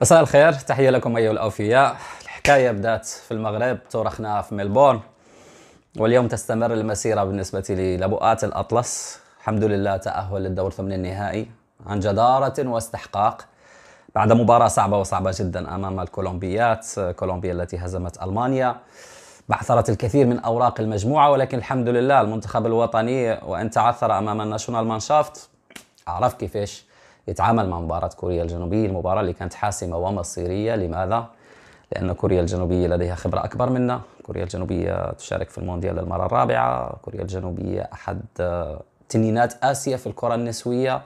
مساء الخير تحية لكم أيها الأوفياء الحكاية بدأت في المغرب تورخنا في ملبورن واليوم تستمر المسيرة بالنسبة لي لبؤات الأطلس الحمد لله تأهل للدور ثمن النهائي عن جدارة واستحقاق بعد مباراة صعبة وصعبة جدا أمام الكولومبيات كولومبيا التي هزمت ألمانيا بعثرت الكثير من أوراق المجموعة ولكن الحمد لله المنتخب الوطني وإن تعثر أمام الناشونال مانشافت عرف كيفاش يتعامل مع مباراة كوريا الجنوبية المباراة اللي كانت حاسمة ومصيرية لماذا؟ لأن كوريا الجنوبية لديها خبرة أكبر منا كوريا الجنوبية تشارك في المونديال للمرة الرابعة كوريا الجنوبية أحد آه، تنينات آسيا في الكرة النسوية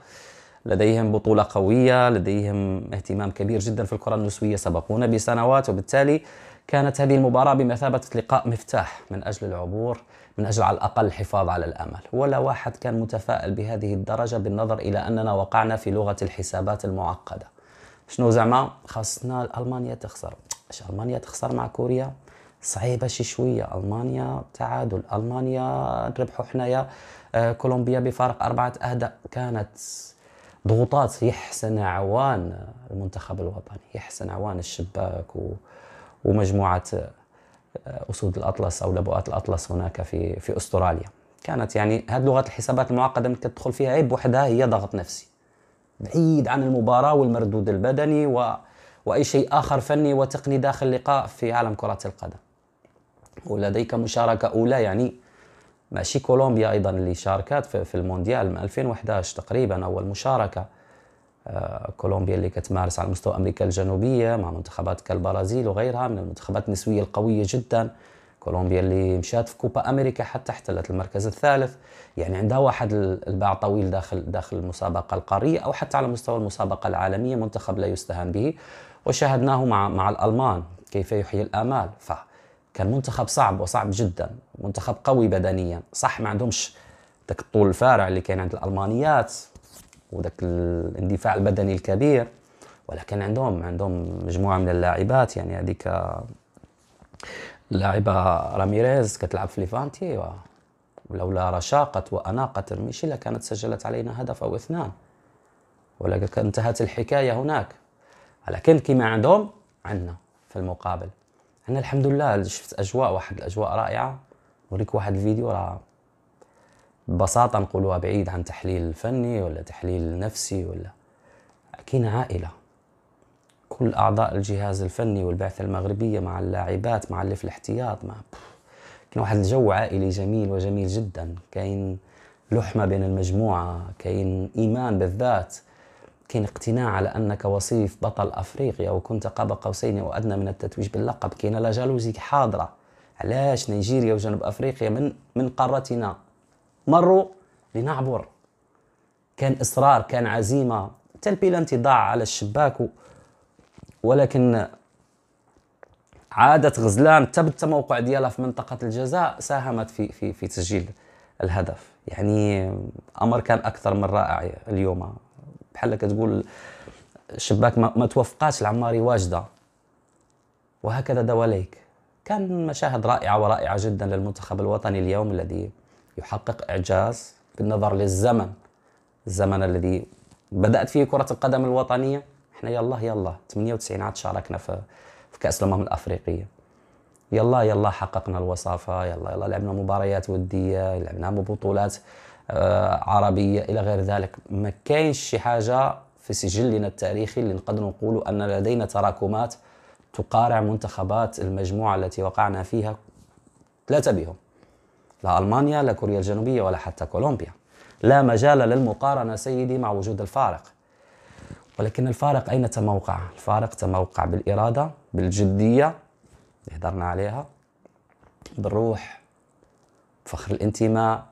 لديهم بطولة قوية لديهم اهتمام كبير جدا في الكرة النسوية سبقونا بسنوات وبالتالي كانت هذه المباراة بمثابة لقاء مفتاح من أجل العبور من أجل على الأقل الحفاظ على الأمل ولا واحد كان متفائل بهذه الدرجة بالنظر إلى أننا وقعنا في لغة الحسابات المعقدة شنو زعما خاصنا ألمانيا تخسر اش ألمانيا تخسر مع كوريا صعيبه شي شويه المانيا تعادل المانيا نربحوا حنايا آه، كولومبيا بفارق اربعه اهداف كانت ضغوطات يحسن عوان المنتخب الوطني يحسن عوان الشباك و... ومجموعه آه، اسود الاطلس او لبؤات الاطلس هناك في في استراليا كانت يعني هذه لغه الحسابات المعقده اللي تدخل فيها عيب بوحدها هي ضغط نفسي بعيد عن المباراه والمردود البدني و... واي شيء اخر فني وتقني داخل لقاء في عالم كره القدم ولديك مشاركه اولى يعني ماشي كولومبيا ايضا اللي شاركت في المونديال من 2011 تقريبا اول مشاركه آه، كولومبيا اللي كتمارس على مستوى امريكا الجنوبيه مع منتخبات كالبرازيل وغيرها من المنتخبات النسويه القويه جدا كولومبيا اللي مشات في كوبا امريكا حتى احتلت المركز الثالث يعني عندها واحد الباع طويل داخل داخل المسابقه القاريه او حتى على مستوى المسابقه العالميه منتخب لا يستهان به وشاهدناه مع مع الالمان كيف يحيي الامال فكان منتخب صعب وصعب جدا منتخب قوي بدنيا صح ما عندهمش ذاك الطول الفارع اللي كان عند الالمانيات وذاك الاندفاع البدني الكبير ولكن عندهم عندهم مجموعه من اللاعبات يعني هذيك اللاعبه راميريز كتلعب في ليفانتي ولولا رشاقه واناقه ترميشي لكانت سجلت علينا هدف او اثنان ولكن انتهت الحكايه هناك ولكن كما عندهم عندنا في المقابل انا الحمد لله شفت اجواء واحد الاجواء رائعه نوريك واحد الفيديو راه ببساطه نقولوها بعيد عن تحليل فني ولا تحليل نفسي ولا كاين عائله كل اعضاء الجهاز الفني والبعثه المغربيه مع اللاعبات مع اللي في الاحتياط مع كاين واحد الجو عائلي جميل وجميل جدا كاين لحمه بين المجموعه كاين ايمان بالذات كاين اقتناع على انك وصيف بطل افريقيا وكنت قاب قوسين او ادنى من التتويج باللقب كاين لا جالوزي حاضره علاش نيجيريا وجنوب افريقيا من من قارتنا مروا لنعبر كان إصرار كان عزيمة تلبي البيلانتي ضاع على الشباك ولكن عادت غزلان حتى بالتموقع ديالها في منطقة الجزاء ساهمت في في في تسجيل الهدف يعني أمر كان أكثر من رائع اليوم بحال كتقول الشباك ما, ما توفقاش العماري واجدة وهكذا دواليك كان مشاهد رائعة ورائعة جدا للمنتخب الوطني اليوم الذي يحقق إعجاز بالنظر للزمن الزمن الذي بدأت فيه كرة القدم الوطنية احنا يلا يلا 98 عاد شاركنا في في كأس الأمم الأفريقية يلا يلا حققنا الوصافة يلا يلا لعبنا مباريات ودية لعبنا بطولات آه، عربية إلى غير ذلك ما كاينش شي حاجة في سجلنا التاريخي اللي نقدر نقول أن لدينا تراكمات تقارع منتخبات المجموعة التي وقعنا فيها ثلاثة بهم لا ألمانيا لا كوريا الجنوبية ولا حتى كولومبيا لا مجال للمقارنة سيدي مع وجود الفارق ولكن الفارق أين تموقع؟ الفارق تموقع بالإرادة بالجدية اللي هدرنا عليها بالروح فخر الانتماء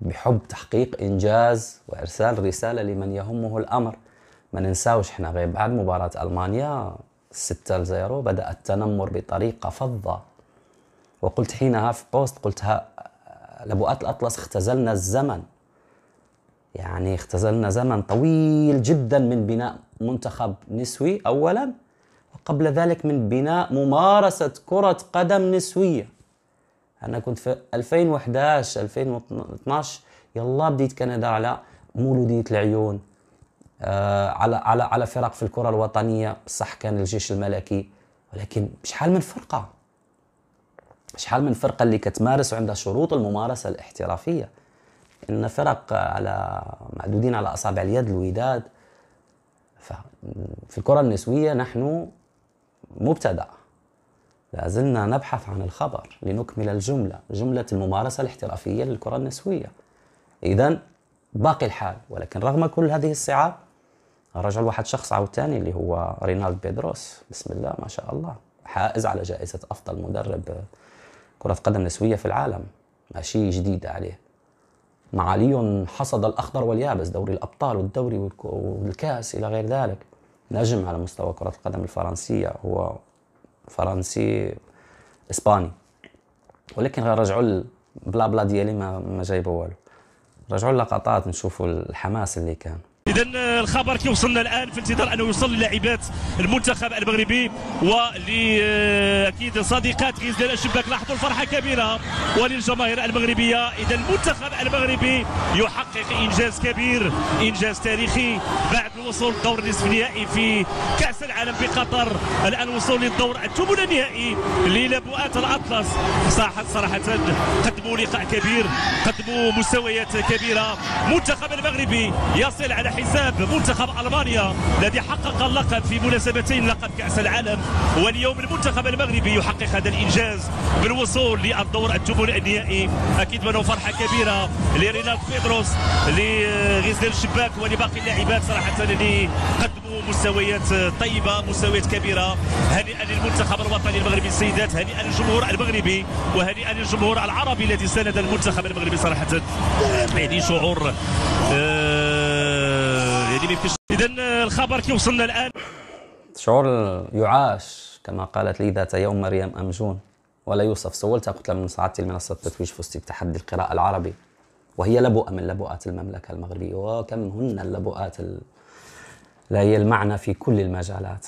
بحب تحقيق إنجاز وإرسال رسالة لمن يهمه الأمر ما ننساوش احنا غير بعد مباراة ألمانيا 6 0 بدأ التنمر بطريقة فظة وقلت حينها في بوست قلتها لبؤات الأطلس اختزلنا الزمن يعني اختزلنا زمن طويل جدا من بناء منتخب نسوي أولا وقبل ذلك من بناء ممارسة كرة قدم نسوية أنا كنت في 2011 2012 يلا بديت كندا على مولودية العيون آه، على على على فرق في الكرة الوطنية صح كان الجيش الملكي ولكن شحال من فرقة شحال من فرقه اللي كتمارس وعندها شروط الممارسه الاحترافيه ان فرق على معدودين على اصابع اليد الوداد في الكره النسويه نحن مبتدا لازلنا نبحث عن الخبر لنكمل الجمله جمله الممارسه الاحترافيه للكره النسويه اذا باقي الحال ولكن رغم كل هذه الصعاب رجع واحد شخص ثاني اللي هو رينالد بيدروس بسم الله ما شاء الله حائز على جائزه افضل مدرب كرة قدم نسوية في العالم شيء جديد عليه مع ليون حصد الأخضر واليابس دوري الأبطال والدوري والكاس إلى غير ذلك نجم على مستوى كرة القدم الفرنسية هو فرنسي إسباني ولكن رجعوا بلا بلا ديالي ما, ما جايبه والو رجعوا اللقطات نشوفوا الحماس اللي كان اذا الخبر كيوصلنا الان في انتظار انه يوصل للاعبات المنتخب المغربي اكيد صديقات غزلان الشباك لاحظوا الفرحه كبيره وللجماهير المغربيه اذا المنتخب المغربي يحقق انجاز كبير انجاز تاريخي بعد الوصول دور النصف النهائي في كاس العالم في قطر الان وصول للدور الثمن النهائي للبؤات الاطلس صراحه صراحه قدموا لقاء كبير قدموا مستويات كبيره منتخب المغربي يصل على حين حساب منتخب ألمانيا الذي حقق اللقب في مناسبتين لقب كأس العالم واليوم المنتخب المغربي يحقق هذا الإنجاز بالوصول للدور الثمن النهائي أكيد بانه فرحة كبيرة لرينالد بيدروس لغزلان الشباك ولباقي اللاعبات صراحة اللي قدموا مستويات طيبة مستويات كبيرة هنيئا للمنتخب الوطني المغربي السيدات هنيئا للجمهور المغربي وهنيئا للجمهور العربي الذي ساند المنتخب المغربي صراحة يعني شعور آه يمكنش اذا الخبر كيوصلنا الان شعور يعاش كما قالت لي ذات يوم مريم أمجون ولا يوصف سولتها قلت لها من صعدتي لمنصه التتويج فزتي بتحدي القراءة العربي وهي لبؤة من لبؤات المملكة المغربية وكم هن اللبؤات ال... لا هي المعنى في كل المجالات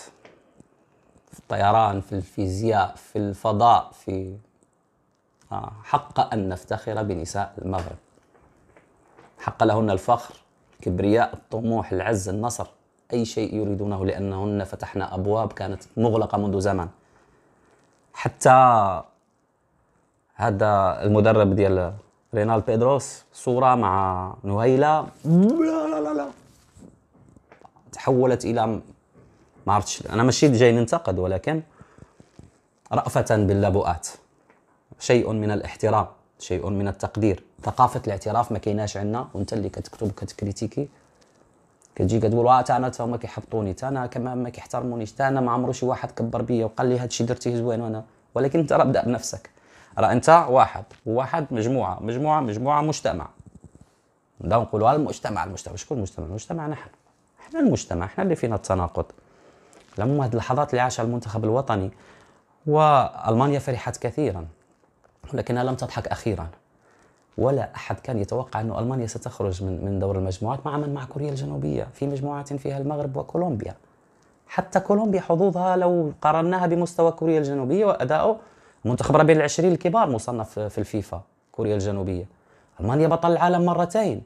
في الطيران في الفيزياء في الفضاء في آه، حق أن نفتخر بنساء المغرب حق لهن الفخر الكبرياء الطموح العز النصر أي شيء يريدونه لأنهن فتحنا أبواب كانت مغلقة منذ زمن حتى هذا المدرب ديال رينال بيدروس صورة مع نهيلة لا لا لا تحولت إلى ما عرفتش أنا ماشي جاي ننتقد ولكن رأفة باللبؤات شيء من الاحترام شيء من التقدير ثقافه الاعتراف ما كايناش عندنا وانت اللي كتكتب وكتكريتيكي كتجي كتقول واه تا انا تا هما كيحبطوني تا انا كما ما كيحترمونيش تا انا ما عمرو شي واحد كبر بيا وقال لي هادشي درتيه زوين وانا ولكن انت راه بدا بنفسك راه انت واحد وواحد مجموعه مجموعه مجموعه مجتمع نبداو نقولوا المجتمع المجتمع شكون المجتمع المجتمع نحن حنا المجتمع حنا اللي فينا التناقض لما هذه اللحظات اللي عاشها المنتخب الوطني والمانيا فرحت كثيرا ولكنها لم تضحك أخيرا ولا أحد كان يتوقع أن ألمانيا ستخرج من من دور المجموعات مع من مع كوريا الجنوبية في مجموعات فيها المغرب وكولومبيا حتى كولومبيا حظوظها لو قارناها بمستوى كوريا الجنوبية وأدائه منتخب ربيع العشرين الكبار مصنف في الفيفا كوريا الجنوبية ألمانيا بطل العالم مرتين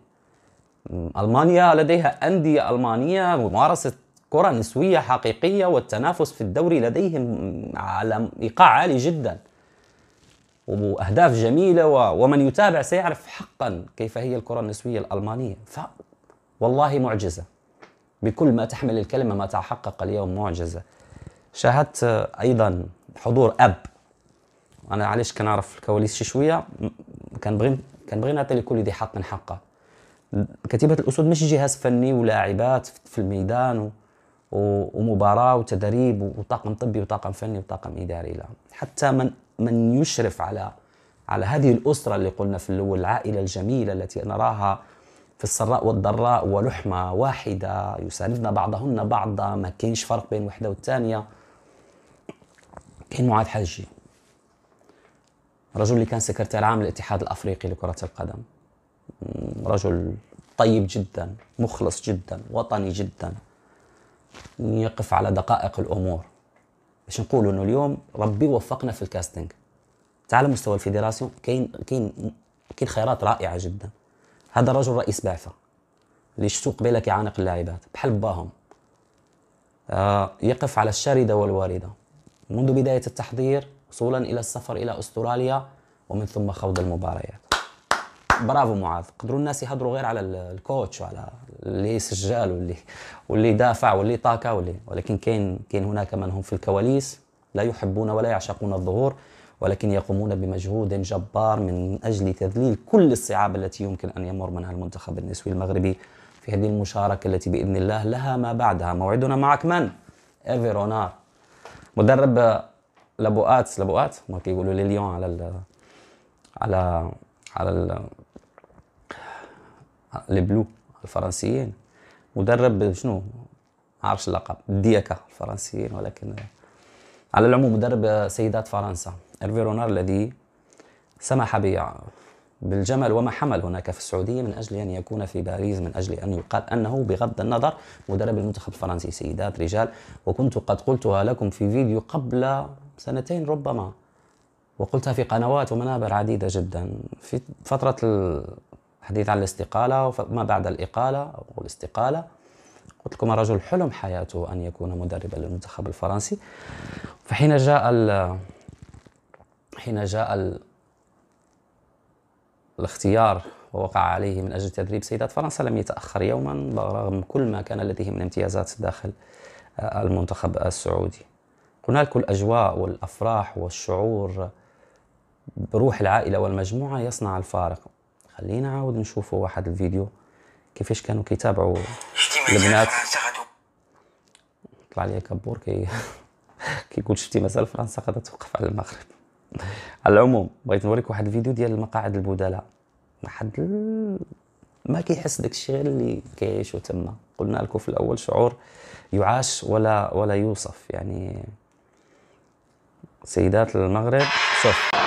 ألمانيا لديها أندية ألمانية ممارسة كرة نسوية حقيقية والتنافس في الدوري لديهم على إيقاع عالي جدا واهداف جميله و... ومن يتابع سيعرف حقا كيف هي الكره النسويه الالمانيه ف والله معجزه بكل ما تحمل الكلمه ما تحقق اليوم معجزه شاهدت ايضا حضور اب انا علاش كنعرف الكواليس شي شويه كنبغي كنبغي نعطي لكل ذي حق حقه كتيبه الاسود ماشي جهاز فني ولاعبات في الميدان و... و... ومباراه وتدريب وطاقم طبي وطاقم فني وطاقم اداري لا حتى من من يشرف على على هذه الأسرة اللي قلنا في الأول العائلة الجميلة التي نراها في السراء والضراء ولحمة واحدة يساندنا بعضهن بعضا ما كاينش فرق بين وحدة والثانية كاين معاذ حجي رجل اللي كان سكرتير عام الاتحاد الأفريقي لكرة القدم رجل طيب جدا مخلص جدا وطني جدا يقف على دقائق الأمور باش نقولوا انه اليوم ربي وفقنا في الكاستنج تعال مستوى الفيدراسيون كاين كاين كاين خيارات رائعه جدا هذا الرجل رئيس بعثه اللي شفتو قبيله يعانق اللاعبات بحال باهم آه يقف على الشاردة والواردة منذ بداية التحضير وصولا إلى السفر إلى أستراليا ومن ثم خوض المباريات برافو معاذ قدروا الناس يهضروا غير على الكوتش وعلى اللي سجل واللي واللي دافع واللي طاكا واللي ولكن كاين كاين هناك من هم في الكواليس لا يحبون ولا يعشقون الظهور ولكن يقومون بمجهود جبار من اجل تذليل كل الصعاب التي يمكن ان يمر منها المنتخب النسوي المغربي في هذه المشاركه التي باذن الله لها ما بعدها موعدنا معك من؟ ايرفي رونار مدرب لابوات لابوات ما كيقولوا لي ليون على ال على على لي بلو الفرنسيين مدرب شنو عرفش اللقب دياكا الفرنسيين ولكن على العموم مدرب سيدات فرنسا ارفي رونار الذي سمح بالجمل وما حمل هناك في السعوديه من اجل ان يكون في باريس من اجل ان يقال انه بغض النظر مدرب المنتخب الفرنسي سيدات رجال وكنت قد قلتها لكم في فيديو قبل سنتين ربما وقلتها في قنوات ومنابر عديده جدا في فتره حديث عن الاستقالة وما بعد الإقالة أو الاستقالة قلت لكم رجل حلم حياته أن يكون مدربا للمنتخب الفرنسي فحين جاء حين جاء ال... الاختيار ووقع عليه من أجل تدريب سيدات فرنسا لم يتأخر يوما رغم كل ما كان لديه من امتيازات داخل آه، المنتخب السعودي هناك الأجواء والأفراح والشعور بروح العائلة والمجموعة يصنع الفارق خلينا عاود نشوفوا واحد الفيديو كيفاش كانوا كيتابعوا البنات طلع لي كابور كي كيقول شفتي مازال فرنسا قد توقف على المغرب على العموم بغيت نوريك واحد الفيديو ديال المقاعد البدلاء واحد ال... ما كيحس داك الشيء غير اللي كيعيش تما قلنا لكم في الاول شعور يعاش ولا ولا يوصف يعني سيدات المغرب شوف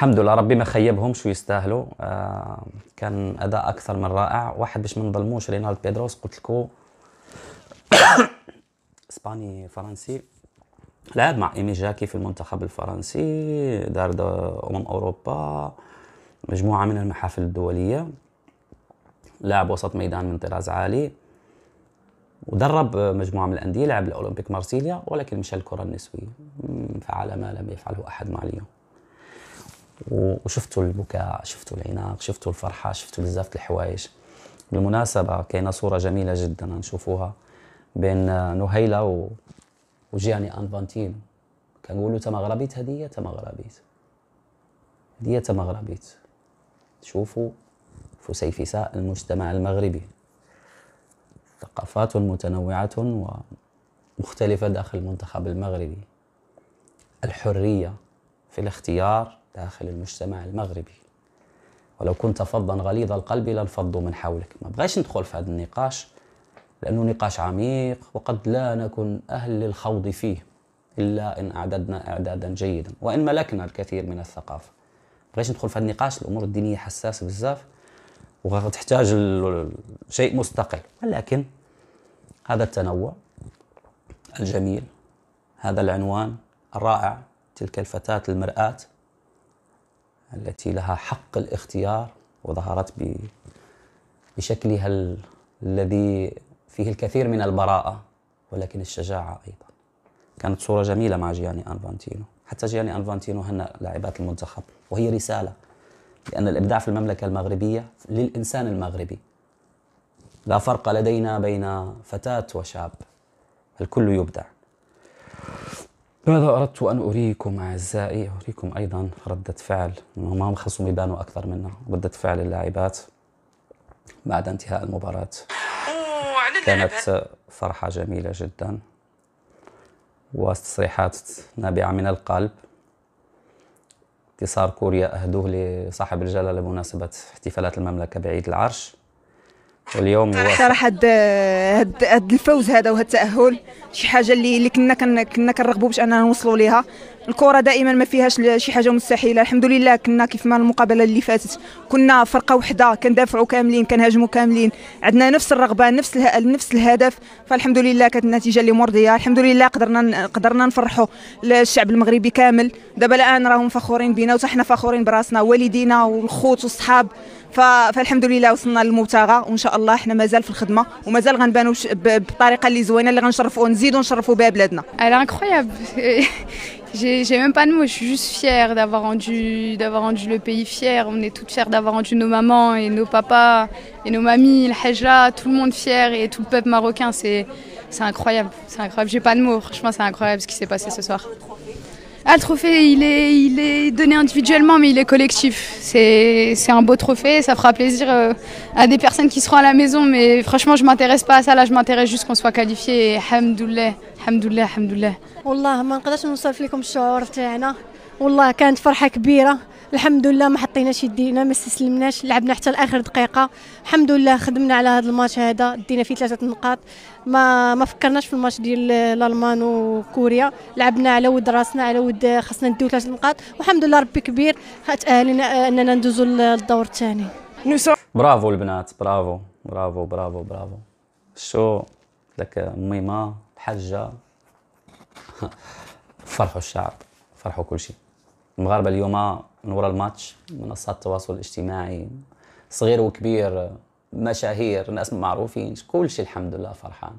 الحمد لله ربي ما خيبهمش ويستاهلوا آه كان اداء اكثر من رائع واحد باش ما نظلموش رينالد بيدروس قلت لكم اسباني فرنسي لعب مع ايمي جاكي في المنتخب الفرنسي دار امم اوروبا مجموعه من المحافل الدوليه لاعب وسط ميدان من طراز عالي ودرب مجموعه من الانديه لعب لاولمبيك مارسيليا ولكن مشى الكره النسويه فعل ما لم يفعله احد مع اليوم وشفتوا البكاء شفتوا العناق شفتوا الفرحة شفتوا بزاف الحوايج بالمناسبة كاينة صورة جميلة جدا نشوفوها بين نهيلة و... وجيهاني أنفانتينو كنقولوا تما غربيت هدية تما غربيت هدية تما غربيت شوفوا فسيفساء المجتمع المغربي ثقافات متنوعة ومختلفة داخل المنتخب المغربي الحرية في الاختيار داخل المجتمع المغربي ولو كنت فظا غليظ القلب لانفضوا من حولك ما بغيش ندخل في هذا النقاش لأنه نقاش عميق وقد لا نكن أهل للخوض فيه إلا إن أعددنا إعدادا جيدا وإن ملكنا الكثير من الثقافة بغيتش ندخل في هذا النقاش الأمور الدينية حساسة بزاف وغتحتاج شيء مستقل ولكن هذا التنوع الجميل هذا العنوان الرائع تلك الفتاة المرآة التي لها حق الاختيار وظهرت بشكلها الذي فيه الكثير من البراءة ولكن الشجاعة أيضا كانت صورة جميلة مع جياني أنفانتينو حتى جياني أنفانتينو هن لاعبات المنتخب وهي رسالة لأن الإبداع في المملكة المغربية للإنسان المغربي لا فرق لدينا بين فتاة وشاب الكل يبدع ماذا أردت أن أريكم أعزائي أريكم أيضا ردة فعل ما خصهم يبانوا أكثر منا ردة فعل اللاعبات بعد انتهاء المباراة كانت فرحة جميلة جدا وتصريحات نابعة من القلب انتصار كوريا أهدوه لصاحب الجلالة بمناسبة احتفالات المملكة بعيد العرش واليوم هو صراحه هاد هاد, هاد الفوز هذا وهاد التاهل شي حاجه اللي اللي كنا كن كنا كنرغبوا باش اننا نوصلوا ليها الكره دائما ما فيهاش شي حاجه مستحيله الحمد لله كنا كيف ما المقابله اللي فاتت كنا فرقه وحده كندافعوا كاملين كنهاجموا كاملين عندنا نفس الرغبه نفس نفس الهدف فالحمد لله كانت النتيجه اللي مرضيه الحمد لله قدرنا قدرنا نفرحوا الشعب المغربي كامل دابا الان راهم فخورين بينا وحنا حنا فخورين براسنا والدينا والخوت والصحاب فالحمد لله وصلنا للمبتغى وان J'ai même pas de mots, je suis juste fière d'avoir rendu, rendu le pays fier. On est toutes fières d'avoir rendu nos mamans et nos papas et nos mamies, le Hejla, tout le monde fier et tout le peuple marocain. C'est incroyable, c'est incroyable. J'ai pas de mots, franchement, c'est incroyable ce qui s'est passé ce soir. Un ah, trophée, il est, donné individuellement, mais il est collectif. C'est un beau trophée, ça fera plaisir euh, à des personnes qui seront à la maison, mais franchement, je m'intéresse pas à ça. Là, je m'intéresse juste qu'on soit qualifié. Hamdoullah, hamdoullah, hamdoullah. الحمد لله ما حطيناش يدينا ما استسلمناش لعبنا حتى لاخر دقيقه الحمد لله خدمنا على هذا الماتش هذا دينا فيه ثلاثه نقاط ما ما فكرناش في الماتش ديال الالمان وكوريا لعبنا على ود راسنا على ود خاصنا نديو ثلاثه نقاط والحمد لله ربي كبير تاهلنا آه، اننا ندوزو للدور الثاني برافو البنات برافو برافو برافو برافو شو لك ميمه الحاجه فرحوا الشعب فرحوا كل شيء المغاربه اليوم من وراء الماتش منصات التواصل الاجتماعي صغير وكبير مشاهير ناس معروفين كل شيء الحمد لله فرحان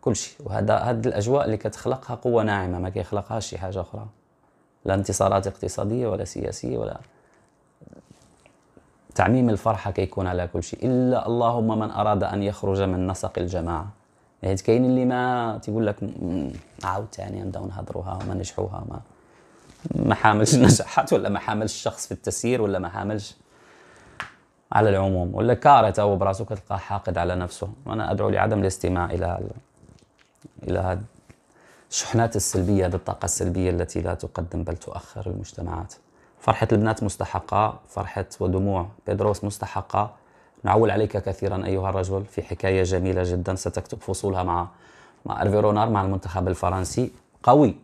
كل شيء وهذا هذه الاجواء اللي كتخلقها قوه ناعمه ما كيخلقهاش شي حاجه اخرى لا انتصارات اقتصاديه ولا سياسيه ولا تعميم الفرحه كيكون على كل شيء الا اللهم من اراد ان يخرج من نسق الجماعه يعني كاين اللي ما تيقول لك ثاني نبداو نهضروها وما نجحوها ما ما حاملش النجاحات ولا ما حاملش الشخص في التسيير ولا ما حاملش على العموم ولا كارثه هو براسه كتلقاه حاقد على نفسه وانا ادعو لعدم الاستماع الى الى الشحنات السلبيه هذه الطاقه السلبيه التي لا تقدم بل تؤخر المجتمعات فرحه البنات مستحقه فرحه ودموع بيدروس مستحقه نعول عليك كثيرا ايها الرجل في حكايه جميله جدا ستكتب فصولها مع مع ارفي رونار مع المنتخب الفرنسي قوي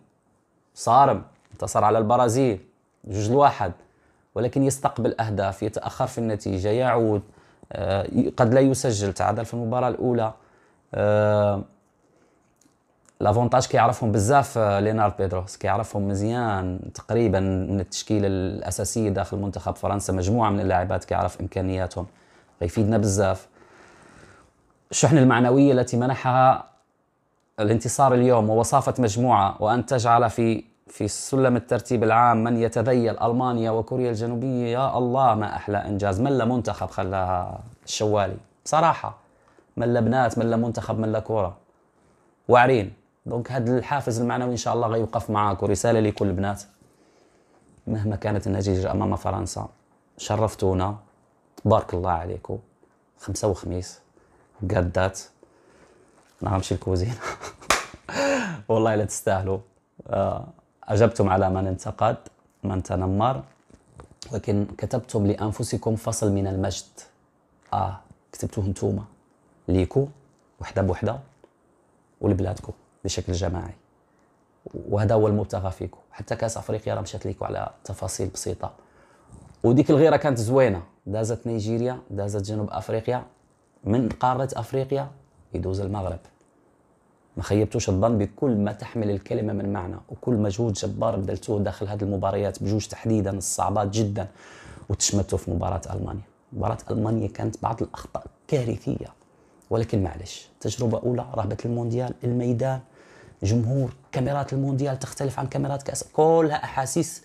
صارم انتصر على البرازيل جوج لواحد ولكن يستقبل أهداف يتأخر في النتيجة يعود آه، قد لا يسجل تعادل في المباراة الأولى آه، لافونتاج كيعرفهم بزاف آه، لينارد بيدروس كيعرفهم مزيان تقريبا من التشكيله الاساسيه داخل منتخب فرنسا مجموعه من اللاعبات كيعرف امكانياتهم غيفيدنا بزاف الشحنه المعنويه التي منحها الانتصار اليوم ووصافه مجموعه وان تجعل في في سلم الترتيب العام من يتذيل ألمانيا وكوريا الجنوبية يا الله ما أحلى إنجاز ملا منتخب خلاها الشوالي بصراحة ملا بنات ملا منتخب ملا كورة واعرين دونك هذا الحافز المعنوي إن شاء الله غيوقف معاك ورسالة لكل بنات مهما كانت النتيجة أمام فرنسا شرفتونا تبارك الله عليكم خمسة وخميس قدات أنا نعم، غنمشي الكوزينة والله لا تستاهلوا آه. أجبتم على من انتقد من تنمر ولكن كتبتم لأنفسكم فصل من المجد آه كتبتوه نتوما ليكو وحدة بوحدة ولبلادكو بشكل جماعي وهذا هو المبتغى فيكو حتى كاس افريقيا راه مشات ليكو على تفاصيل بسيطه وديك الغيره كانت زوينه دازت نيجيريا دازت جنوب افريقيا من قاره افريقيا يدوز المغرب ما خيبتوش الظن بكل ما تحمل الكلمه من معنى وكل مجهود جبار بذلتوه داخل هذه المباريات بجوج تحديدا الصعبات جدا وتشمتوا في مباراه المانيا مباراه المانيا كانت بعض الاخطاء كارثيه ولكن معلش تجربه اولى رهبه المونديال الميدان جمهور كاميرات المونديال تختلف عن كاميرات كاس كلها احاسيس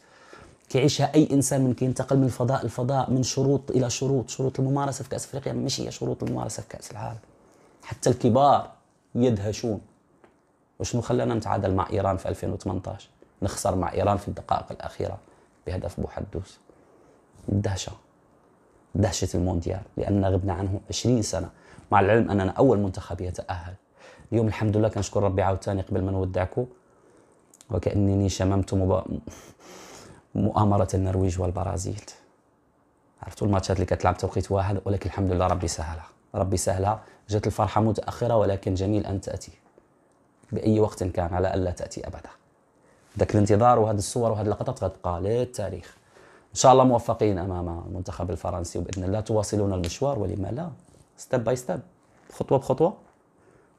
كيعيشها اي انسان من ينتقل من الفضاء للفضاء من شروط الى شروط شروط الممارسه في كاس افريقيا ماشي هي شروط الممارسه في كاس العالم حتى الكبار يدهشون وشنو خلانا نتعادل مع ايران في 2018 نخسر مع ايران في الدقائق الاخيره بهدف بوحدوس الدهشه دهشه المونديال لان غبنا عنه 20 سنه مع العلم اننا اول منتخب يتاهل اليوم الحمد لله كنشكر ربي عاوتاني قبل ما نودعكم وكانني شممت مبا... مؤامره النرويج والبرازيل عرفتوا الماتشات اللي كتلعب توقيت واحد ولكن الحمد لله ربي سهلها ربي سهلها جات الفرحه متاخره ولكن جميل ان تاتي بأي وقت كان على ألا تأتي أبدا ذاك الانتظار وهذه الصور وهذه اللقطات غتبقى للتاريخ ان شاء الله موفقين امام المنتخب الفرنسي وباذن الله تواصلون المشوار ولما لا ستيب باي ستيب خطوه بخطوه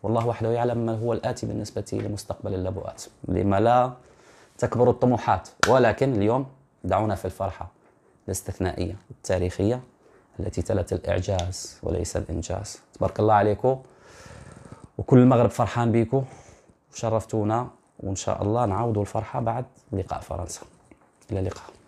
والله وحده يعلم ما هو الاتي بالنسبه لمستقبل اللبؤات لما لا تكبر الطموحات ولكن اليوم دعونا في الفرحه الاستثنائيه التاريخيه التي تلت الاعجاز وليس الانجاز تبارك الله عليكم وكل المغرب فرحان بيكم وشرفتونا وان شاء الله نعوضوا الفرحه بعد لقاء فرنسا الى اللقاء